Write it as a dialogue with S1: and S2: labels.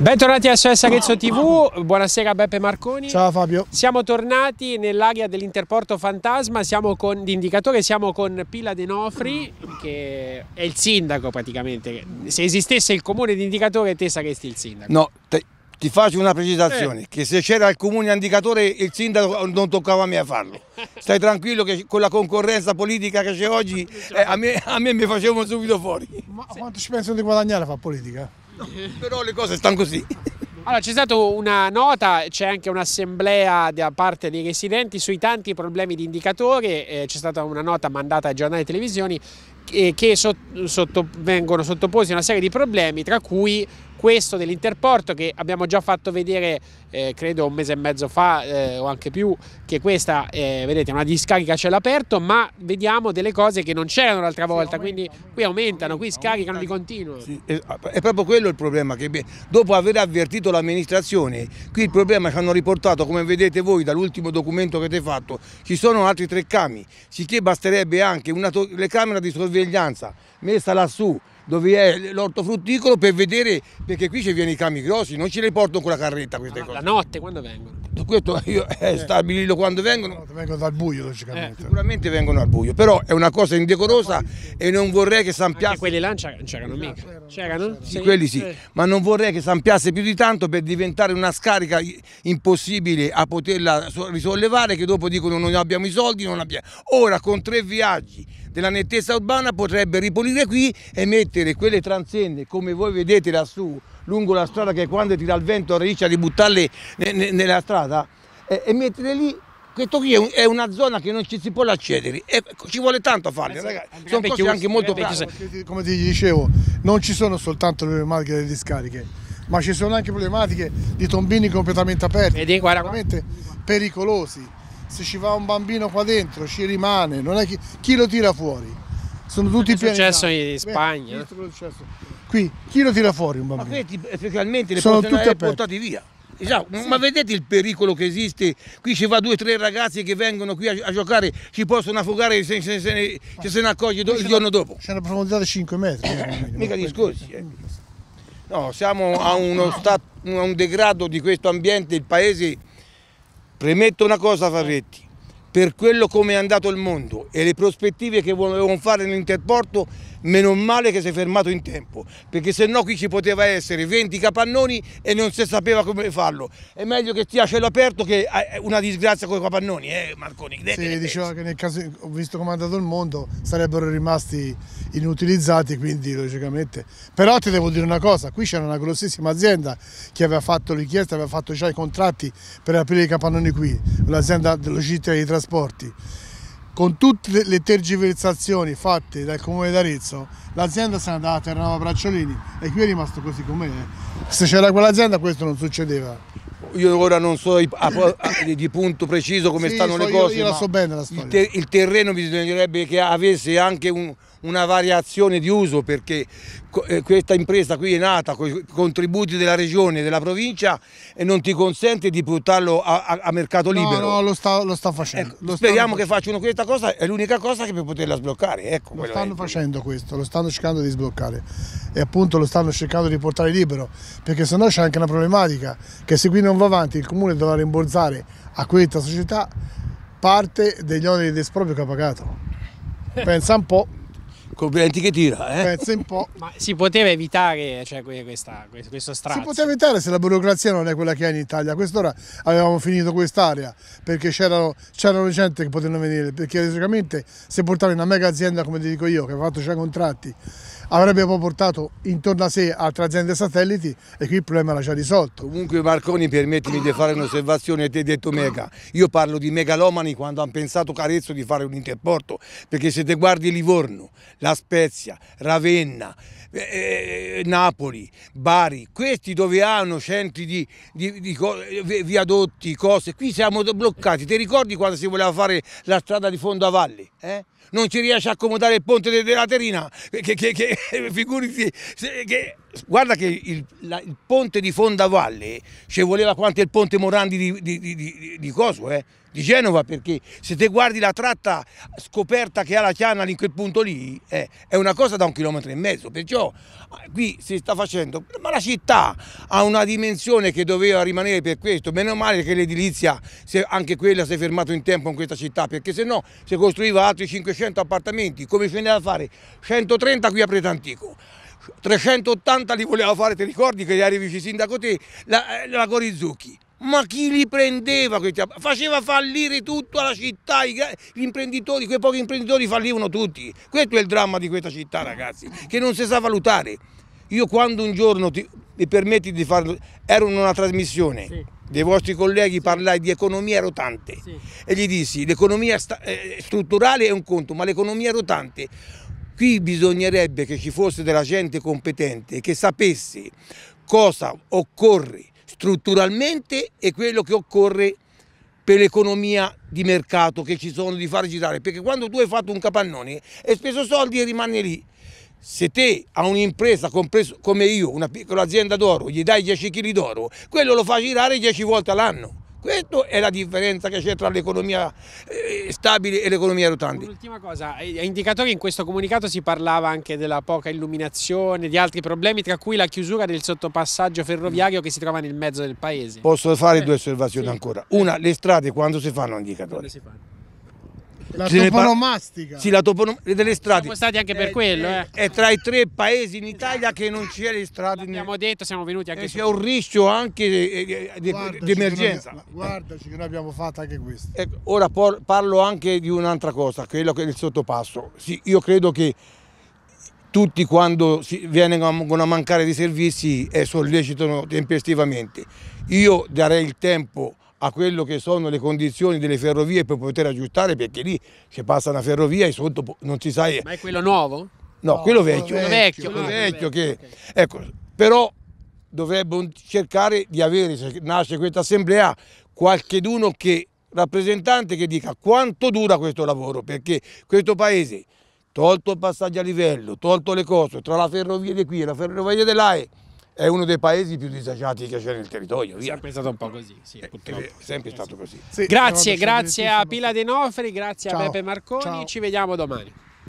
S1: Bentornati a SOS Arezzo TV, buonasera Beppe Marconi. Ciao Fabio. Siamo tornati nell'area dell'Interporto Fantasma, siamo con l'indicatore, siamo con Pila De Nofri, che è il sindaco praticamente. Se esistesse il comune di Indicatore te saresti il sindaco.
S2: No, te, ti faccio una precisazione, eh. che se c'era il comune di Indicatore il sindaco non toccava a me a farlo. Stai tranquillo che con la concorrenza politica che c'è oggi eh, a, me, a, me, mi facevano subito fuori.
S3: Ma quanto ci pensano di guadagnare a fare politica?
S2: però le cose stanno
S3: così.
S1: Allora, c'è stata una nota, c'è anche un'assemblea da parte dei residenti sui tanti problemi di indicatori, eh, c'è stata una nota mandata ai giornali e televisioni eh, che so, sotto, vengono sottoposti a una serie di problemi, tra cui questo dell'interporto che abbiamo già fatto vedere eh, credo un mese e mezzo fa eh, o anche più che questa eh, vedete è una discarica a cielo aperto ma vediamo delle cose che non c'erano l'altra volta quindi qui aumentano, qui scaricano di continuo sì,
S2: è proprio quello il problema che dopo aver avvertito l'amministrazione qui il problema ci hanno riportato come vedete voi dall'ultimo documento che avete fatto ci sono altri tre cami sicché basterebbe anche una telecamera di sorveglianza messa lassù dove è l'ortofrutticolo per vedere, perché qui ci viene i camion grossi, non ce li portano con la carretta queste ah, cose. La notte
S1: quando vengono?
S2: Certo, questo io, è eh, eh. stabilito quando vengono. Vengono dal buio logicamente. Eh. Sicuramente vengono al buio, però è una cosa indecorosa e non
S1: vorrei che San Piazza... quelli là c'erano mica. C'erano? Sì, quelli sì, eh.
S2: ma non vorrei che San Piazza più di tanto per diventare una scarica impossibile a poterla risollevare che dopo dicono non abbiamo i soldi, non abbiamo. Ora con tre viaggi della nettezza urbana potrebbe ripulire qui e mettere quelle transenne come voi vedete lassù lungo la strada che quando tira il vento riesce a ributtarli nella strada e, e mettere lì questo qui è, una zona che non ci si può accedere e ci vuole tanto a farli eh ragazzi eh, sono cose anche molto eh, pratiche
S3: come ti dicevo non ci sono soltanto le problematiche delle discariche ma ci sono anche problematiche di tombini completamente aperti Vedi, guarda, veramente pericolosi se ci va un bambino qua dentro ci rimane non è chi, chi lo tira fuori sono tutti piani è successo in Spagna
S2: Beh, Qui, chi lo tira fuori un bambino? Ma questi effettivamente le sono tutti eh, portati via. Esatto. Ma vedete il pericolo che esiste? Qui ci va due o tre ragazzi che vengono qui a, a giocare, ci possono affogare se, se, se, ne, ah. se ne accorge do, il giorno dopo. C'è
S3: una profondità di 5 metri. Eh, eh, mica
S2: discorsi. Eh. No, siamo a, no. Stato, a un degrado di questo ambiente, il paese. Premetto una cosa, Farretti, per quello come è andato il mondo e le prospettive che volevano fare nell'interporto meno male che si è fermato in tempo, perché se no qui ci poteva essere 20 capannoni e non si sapeva come farlo. È meglio che stia a cielo aperto che eh, eh, una disgrazia con i capannoni, eh
S3: Marconi? Sì, diceva che nel caso, visto come è andato il mondo, sarebbero rimasti inutilizzati, quindi logicamente. Però ti devo dire una cosa, qui c'era una grossissima azienda che aveva fatto richiesta, aveva fatto già i contratti per aprire i capannoni qui, l'azienda logistica dei trasporti con tutte le tergiversazioni fatte dal comune d'Arezzo, l'azienda se ne andava a Terranova Bracciolini e qui è rimasto così com'è. Se c'era quell'azienda questo non succedeva.
S2: Io ora non so a, a, di, di punto preciso come sì, stanno so, le cose. Io, io la so bene la storia. Il, ter, il terreno bisognerebbe che avesse anche un, una variazione di uso perché eh, questa impresa qui è nata con i contributi della regione e della provincia e non ti consente di portarlo a, a, a mercato libero. No, no lo, sta, lo sta facendo. Ecco, lo speriamo sta... che facciano questa cosa, è l'unica cosa che per poterla sbloccare. Ecco, lo stanno
S3: facendo questo, lo stanno cercando di sbloccare e appunto lo stanno cercando di portare libero perché sennò c'è anche una problematica che se qui non va avanti il comune dovrà rimborsare a questa società parte degli oneri d'esproprio che ha pagato. Pensa un po'. Complimenti
S1: che tira, eh? Pensa un po'. Ma si poteva evitare cioè, questa, questo strazio? Si poteva
S3: evitare se la burocrazia non è quella che è in Italia. A quest'ora avevamo finito quest'area perché c'erano, gente che potevano venire. Perché logicamente se portavi una mega azienda, come ti dico io, che ha fatto già contratti avrebbe poi portato intorno a sé altre aziende satelliti e qui il problema l'ha già
S2: risolto. Comunque Marconi permettimi di fare un'osservazione, ti hai detto mega, io parlo di megalomani quando hanno pensato Carezzo di fare un interporto, perché se te guardi Livorno, La Spezia, Ravenna, eh, Napoli, Bari, questi dove hanno centri di, di, di viadotti, cose, qui siamo bloccati, ti ricordi quando si voleva fare la strada di fondo a valle? Eh? non ci riesce a accomodare il ponte della Terina, che, che, che figurati, che guarda che il, la, il, ponte di Fondavalle ci voleva quanto il ponte Morandi di, di, di, di Coso, eh? di Genova, perché se te guardi la tratta scoperta che ha la Chiana in quel punto lì, eh, è una cosa da un chilometro e mezzo, perciò ah, qui si sta facendo, ma la città ha una dimensione che doveva rimanere per questo, meno male che l'edilizia, anche quella si è fermata in tempo in questa città, perché se no si costruiva altri 500 appartamenti, come ce n'è da fare? 130 qui a Pretantico. 380 li voleva fare, ti ricordi che gli arrivi il sindaco te, la, eh, la Corizucchi. Ma chi li prendeva? Questi? Faceva fallire tutta la città, gli imprenditori, quei pochi imprenditori fallivano tutti. Questo è il dramma di questa città, ragazzi, che non si sa valutare. Io quando un giorno, ti, mi permetti di farlo, ero in una trasmissione sì. dei vostri colleghi, parlai di economia rotante sì. e gli dissi l'economia eh, strutturale è un conto, ma l'economia rotante Qui bisognerebbe che ci fosse della gente competente che sapesse cosa occorre strutturalmente e quello che occorre per l'economia di mercato che ci sono di far girare, perché quando tu hai fatto un capannone hai speso soldi e rimane lì. Se te a un'impresa, come io, una piccola azienda d'oro, gli dai 10 kg d'oro, quello lo fa girare 10 volte all'anno. Questa è la differenza che c'è tra l'economia
S1: eh, stabile e l'economia rotante. Un'ultima cosa, ha indicato che in questo comunicato si parlava anche della poca illuminazione, di altri problemi, tra cui la chiusura del sottopassaggio ferroviario che si trova nel mezzo del paese.
S2: Posso fare eh, due osservazioni sì. ancora. Una, le strade quando si fanno indicatori? Quando si fanno?
S1: La toponomastica. Sì, la toponomastica delle strade. Siamo stati anche per è, eh, quello, eh. eh.
S2: È tra i tre paesi in Italia che non c'è le strade. Abbiamo detto, siamo venuti anche e eh, c'è un rischio anche di emergenza. Noi,
S3: guardaci che noi abbiamo fatto anche questo.
S2: E ecco, ora parlo anche di un'altra cosa, quello che è il sottopasso. Sì, io credo che tutti quando vengono a mancare di servizi eh, sollecitano tempestivamente. Io darei il tempo a quello che sono le condizioni delle ferrovie per poter aggiustare perché lì se passa una ferrovia e sotto non si sa... Ma è
S1: quello nuovo? No, no quello vecchio. Quello vecchio. Quello vecchio, vecchio che...
S2: Okay. Ecco, però dovrebbero cercare di avere, se nasce questa assemblea, qualcheduno che rappresentante che dica quanto dura questo lavoro, perché questo paese, tolto il passaggio a livello, tolto le cose, tra la ferrovia di qui e la ferrovia di là, è uno dei paesi più disagiati che c'è nel territorio. Via. È sempre stato un po' così, sì, è, eh, è sempre stato così. Sì, grazie, grazie a
S1: Pila De Nofri, grazie ciao, a Beppe Marconi, ciao. ci vediamo domani.